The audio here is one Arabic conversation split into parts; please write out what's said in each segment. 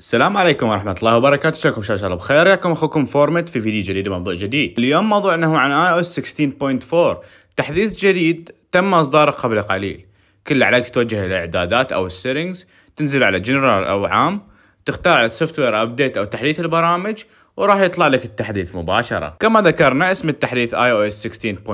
السلام عليكم ورحمة الله وبركاته شكرا شاء الله بخير ياكم اخوكم فورمت في فيديو جديد وموضوع جديد اليوم موضوعنا هو عن iOS 16.4 تحديث جديد تم اصداره قبل قليل كل عليك توجه الى الاعدادات او السيرينجز تنزل على جنرال او عام تختار على السوفتوير وير ابديت او تحديث البرامج وراح يطلع لك التحديث مباشرة كما ذكرنا اسم التحديث iOS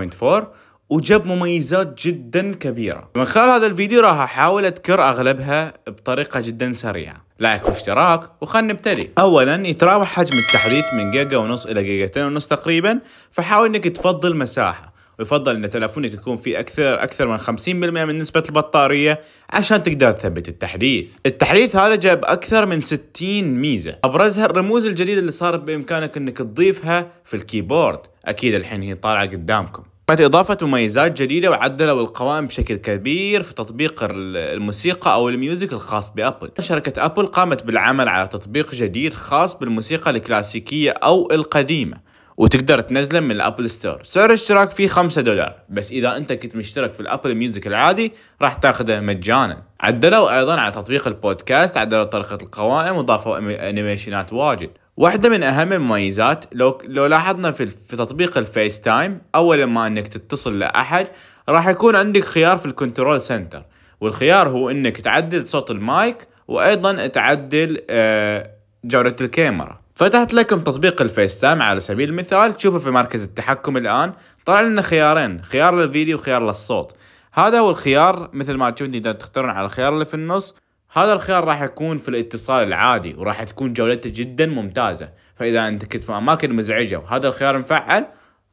16.4 وجاب مميزات جدا كبيرة من خلال هذا الفيديو راح احاول اذكر اغلبها بطريقة جدا سريعة لايك واشتراك وخلنا نبتدي اولا يتراوح حجم التحديث من جيجا ونص الى جيجتين ونص تقريبا فحاول انك تفضل مساحة ويفضل ان تلفونك يكون فيه اكثر اكثر من 50% من نسبه البطاريه عشان تقدر تثبت التحديث. التحديث هذا جاب اكثر من 60 ميزه، ابرزها الرموز الجديده اللي صارت بامكانك انك تضيفها في الكيبورد، اكيد الحين هي طالعه قدامكم. بعد إضافة مميزات جديدة وعدلوا القوائم بشكل كبير في تطبيق الموسيقى أو الميوزك الخاص بأبل شركة أبل قامت بالعمل على تطبيق جديد خاص بالموسيقى الكلاسيكية أو القديمة وتقدر تنزله من الابل ستور سعر الاشتراك فيه 5 دولار بس اذا انت كنت مشترك في الابل ميوزك العادي راح تاخذه مجانا عدلوا ايضا على تطبيق البودكاست عدلوا طريقه القوائم وضافوا انيميشنات واجد واحدة من أهم المميزات لو لو لاحظنا في في تطبيق الفيس تايم أول ما إنك تتصل لأحد راح يكون عندك خيار في الكنترول سنتر والخيار هو إنك تعدل صوت المايك وأيضا تعدل آه، جودة الكاميرا فتحت لكم تطبيق الفيس تايم على سبيل المثال تشوفه في مركز التحكم الآن طلع لنا خيارين خيار للفيديو وخيار للصوت هذا هو الخيار مثل ما تشوف تقدرون تختارون على الخيار اللي في النص هذا الخيار راح يكون في الاتصال العادي وراح تكون جولته جدا ممتازة فإذا أنت كنت في أماكن مزعجة وهذا الخيار مفعل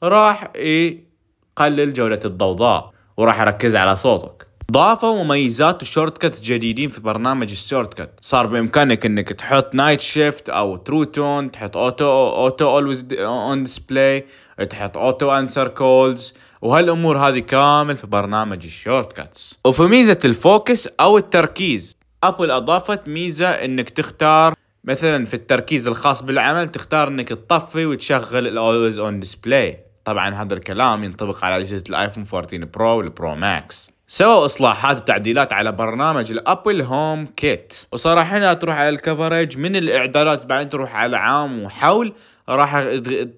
راح يقلل جولة الضوضاء وراح يركز على صوتك ضافوا مميزات الشورت كات جديدين في برنامج الشورت كات صار بامكانك انك تحط نايت شيفت او ترو تون تحط اوتو اوتو اولويز اون ديسبلاي تحط اوتو انسر كولز وهالامور هذه كامل في برنامج الشورت كاتس وفي ميزه الفوكس او التركيز ابل اضافت ميزه انك تختار مثلا في التركيز الخاص بالعمل تختار انك تطفي وتشغل الاولويز اون ديسبلاي طبعا هذا الكلام ينطبق على اجهزه الايفون 14 برو والبرو ماكس سووا اصلاحات وتعديلات على برنامج الابل هوم كيت وصراحه هنا تروح على الكفرج من الاعدادات بعدين تروح على عام وحول راح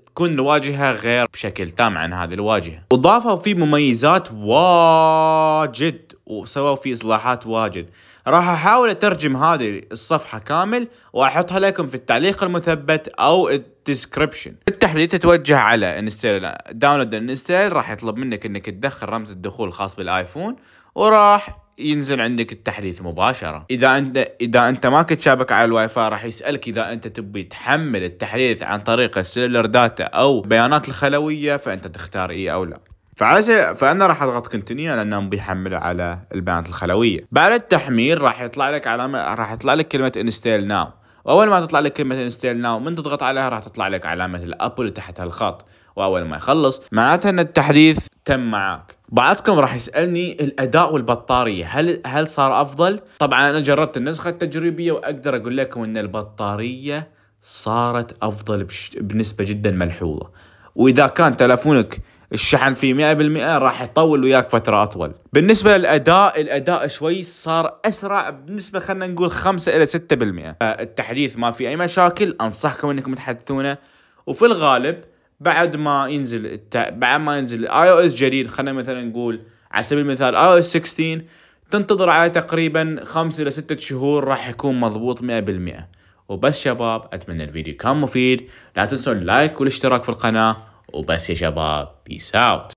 تكون الواجهة غير بشكل تام عن هذه الواجهة وضافوا فيه مميزات واجد وسووا فيه إصلاحات واجد راح احاول اترجم هذه الصفحة كامل واحطها لكم في التعليق المثبت او الديسكربشن التحديث تتوجه على انستيل داونلود انستيل راح يطلب منك انك تدخل رمز الدخول الخاص بالايفون وراح ينزل عندك التحديث مباشره اذا انت اذا انت ما كنت شابك على الواي فاي راح يسالك اذا انت تبي تحمل التحديث عن طريق السيلر داتا او بيانات الخلويه فانت تختار اي او لا فعسى فانا راح اضغط كونتينيو لانه بيحمله على البيانات الخلويه بعد التحميل راح يطلع لك علامه راح يطلع لك كلمه انستيل ناو واول ما تطلع لك كلمه انستيل ناو من تضغط عليها راح تطلع لك علامه الابل تحت الخط واول ما يخلص معناته ان التحديث تم معك بعضكم راح يسالني الاداء والبطاريه هل هل صار افضل طبعا انا جربت النسخه التجريبيه واقدر اقول لكم ان البطاريه صارت افضل بش... بنسبه جدا ملحوظه واذا كان تلفونك الشحن فيه 100% راح يطول وياك فتره اطول بالنسبه للاداء الاداء شوي صار اسرع بنسبه خلينا نقول 5 الى 6% آه، التحديث ما في اي مشاكل انصحكم انكم تحدثونه وفي الغالب بعد ما ينزل الت... بعد ما ينزل اي او اس جديد خلينا مثلا نقول على سبيل المثال اي او اس 16 تنتظر على تقريبا 5 الى 6 شهور راح يكون مضبوط 100% وبس شباب اتمنى الفيديو كان مفيد لا تنسوا اللايك والاشتراك في القناه Obesia Jabba, peace out.